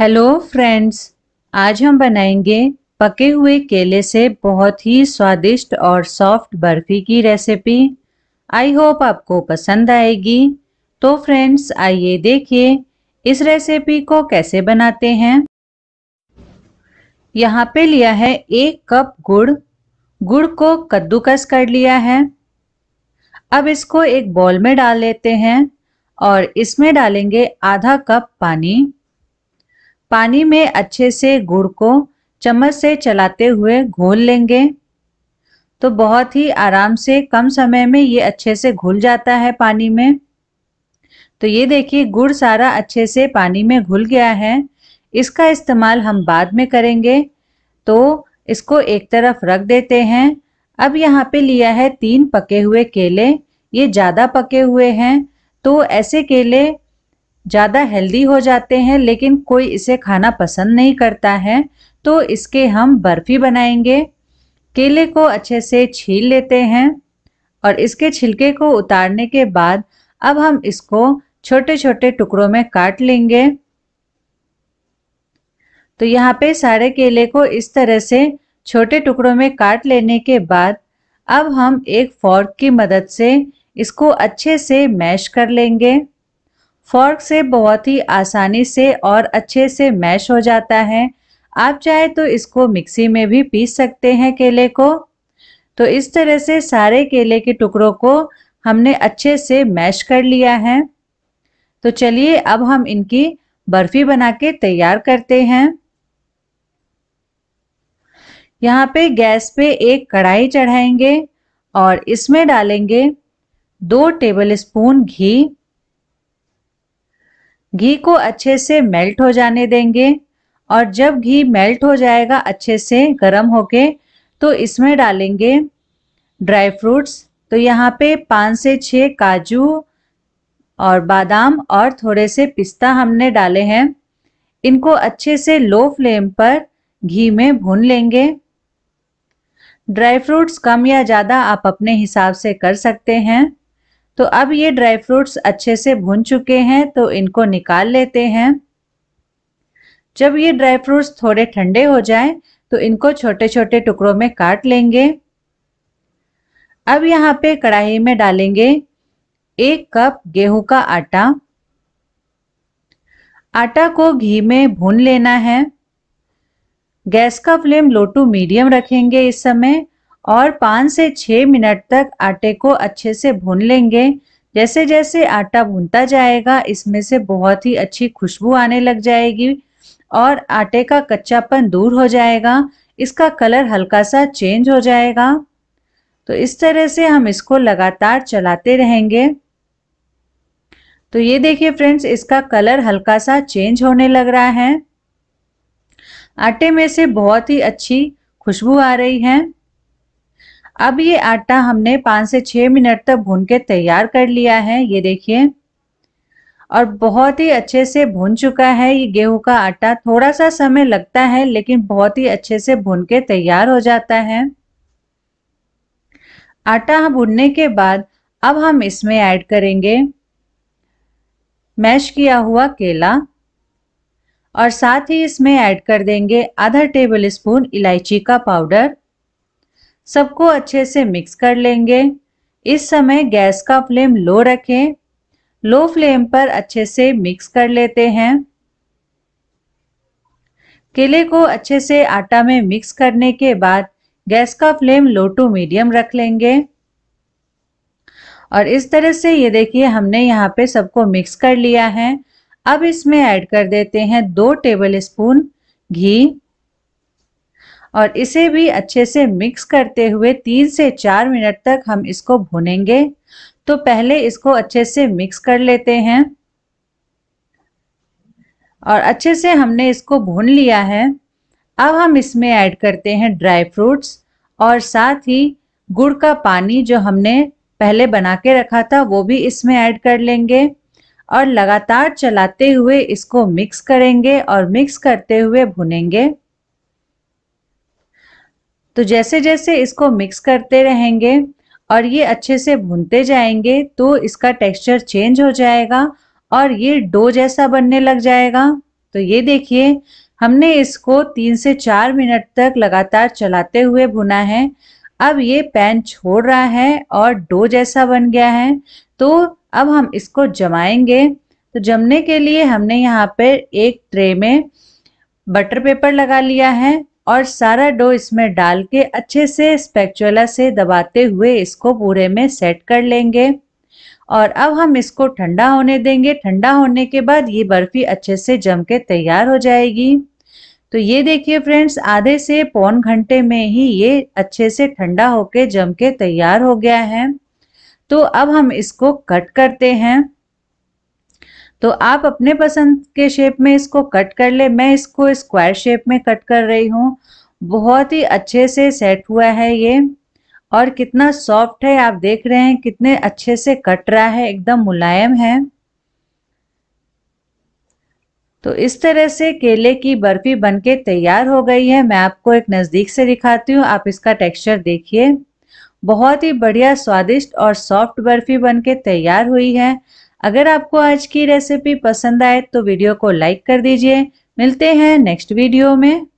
hello friends आज हम बनाएंगे पके हुए केले से बहुत ही स्वादिष्ट और सॉफ्ट बर्फी की रेसिपी आई होप आपको पसंद आएगी तो फ्रेंड्स आइए देखिए इस रेसिपी को कैसे बनाते हैं यहाँ पे लिया है एक कप गुड़ गुड़ को कद्दूकस कर लिया है अब इसको एक बॉल में डाल लेते हैं और इसमें डालेंगे आधा कप पानी पानी में अच्छे से गुड़ को चम्मच से चलाते हुए घोल लेंगे तो बहुत ही आराम से कम समय में ये अच्छे से घुल जाता है पानी में तो ये देखिए गुड़ सारा अच्छे से पानी में घुल गया है इसका इस्तेमाल हम बाद में करेंगे तो इसको एक तरफ रख देते हैं अब यहाँ पे लिया है तीन पके हुए केले ये ज़्यादा पके हुए हैं तो ऐसे केले ज़्यादा हेल्दी हो जाते हैं लेकिन कोई इसे खाना पसंद नहीं करता है तो इसके हम बर्फ़ी बनाएंगे केले को अच्छे से छील लेते हैं और इसके छिलके को उतारने के बाद अब हम इसको छोटे छोटे टुकड़ों में काट लेंगे तो यहाँ पे सारे केले को इस तरह से छोटे टुकड़ों में काट लेने के बाद अब हम एक फॉर्क की मदद से इसको अच्छे से मैश कर लेंगे फॉर्क से बहुत ही आसानी से और अच्छे से मैश हो जाता है आप चाहे तो इसको मिक्सी में भी पीस सकते हैं केले को तो इस तरह से सारे केले के टुकड़ों को हमने अच्छे से मैश कर लिया है तो चलिए अब हम इनकी बर्फी बना के तैयार करते हैं यहाँ पे गैस पे एक कढ़ाई चढ़ाएंगे और इसमें डालेंगे दो टेबल स्पून घी घी को अच्छे से मेल्ट हो जाने देंगे और जब घी मेल्ट हो जाएगा अच्छे से गर्म होके तो इसमें डालेंगे ड्राई फ्रूट्स तो यहाँ पे पाँच से छः काजू और बादाम और थोड़े से पिस्ता हमने डाले हैं इनको अच्छे से लो फ्लेम पर घी में भून लेंगे ड्राई फ्रूट्स कम या ज़्यादा आप अपने हिसाब से कर सकते हैं तो अब ये ड्राई फ्रूट्स अच्छे से भुन चुके हैं तो इनको निकाल लेते हैं जब ये ड्राई फ्रूट्स थोड़े ठंडे हो जाएं तो इनको छोटे छोटे टुकड़ों में काट लेंगे अब यहाँ पे कढ़ाई में डालेंगे एक कप गेहूं का आटा आटा को घी में भून लेना है गैस का फ्लेम लो टू मीडियम रखेंगे इस समय और पाँच से छः मिनट तक आटे को अच्छे से भून लेंगे जैसे जैसे आटा भूनता जाएगा इसमें से बहुत ही अच्छी खुशबू आने लग जाएगी और आटे का कच्चापन दूर हो जाएगा इसका कलर हल्का सा चेंज हो जाएगा तो इस तरह से हम इसको लगातार चलाते रहेंगे तो ये देखिए फ्रेंड्स इसका कलर हल्का सा चेंज होने लग रहा है आटे में से बहुत ही अच्छी खुशबू आ रही है अब ये आटा हमने पाँच से छः मिनट तक भून के तैयार कर लिया है ये देखिए और बहुत ही अच्छे से भून चुका है ये गेहूं का आटा थोड़ा सा समय लगता है लेकिन बहुत ही अच्छे से भून के तैयार हो जाता है आटा भुनने के बाद अब हम इसमें ऐड करेंगे मैश किया हुआ केला और साथ ही इसमें ऐड कर देंगे आधा टेबल स्पून इलायची का पाउडर सबको अच्छे से मिक्स कर लेंगे इस समय गैस का फ्लेम लो रखें लो फ्लेम पर अच्छे से मिक्स कर लेते हैं केले को अच्छे से आटा में मिक्स करने के बाद गैस का फ्लेम लो टू मीडियम रख लेंगे और इस तरह से ये देखिए हमने यहाँ पे सबको मिक्स कर लिया है अब इसमें ऐड कर देते हैं दो टेबल स्पून घी और इसे भी अच्छे से मिक्स करते हुए तीन से चार मिनट तक हम इसको भुनेंगे तो पहले इसको अच्छे से मिक्स कर लेते हैं और अच्छे से हमने इसको भून लिया है अब हम इसमें ऐड करते हैं ड्राई फ्रूट्स और साथ ही गुड़ का पानी जो हमने पहले बना के रखा था वो भी इसमें ऐड कर लेंगे और लगातार चलाते हुए इसको मिक्स करेंगे और मिक्स करते हुए भुनेंगे तो जैसे जैसे इसको मिक्स करते रहेंगे और ये अच्छे से भूनते जाएंगे तो इसका टेक्सचर चेंज हो जाएगा और ये डो जैसा बनने लग जाएगा तो ये देखिए हमने इसको तीन से चार मिनट तक लगातार चलाते हुए भुना है अब ये पैन छोड़ रहा है और डो जैसा बन गया है तो अब हम इसको जमाएंगे तो जमने के लिए हमने यहाँ पर एक ट्रे में बटर पेपर लगा लिया है और सारा डो इसमें डाल के अच्छे से स्पेक्चुला से दबाते हुए इसको पूरे में सेट कर लेंगे और अब हम इसको ठंडा होने देंगे ठंडा होने के बाद ये बर्फ़ी अच्छे से जम के तैयार हो जाएगी तो ये देखिए फ्रेंड्स आधे से पौन घंटे में ही ये अच्छे से ठंडा होके जम के तैयार हो गया है तो अब हम इसको कट करते हैं तो आप अपने पसंद के शेप में इसको कट कर ले मैं इसको स्क्वायर शेप में कट कर रही हूँ बहुत ही अच्छे से सेट हुआ है ये और कितना सॉफ्ट है आप देख रहे हैं कितने अच्छे से कट रहा है एकदम मुलायम है तो इस तरह से केले की बर्फी बनके तैयार हो गई है मैं आपको एक नज़दीक से दिखाती हूँ आप इसका टेक्सचर देखिए बहुत ही बढ़िया स्वादिष्ट और सॉफ्ट बर्फी बनके तैयार हुई है अगर आपको आज की रेसिपी पसंद आए तो वीडियो को लाइक कर दीजिए मिलते हैं नेक्स्ट वीडियो में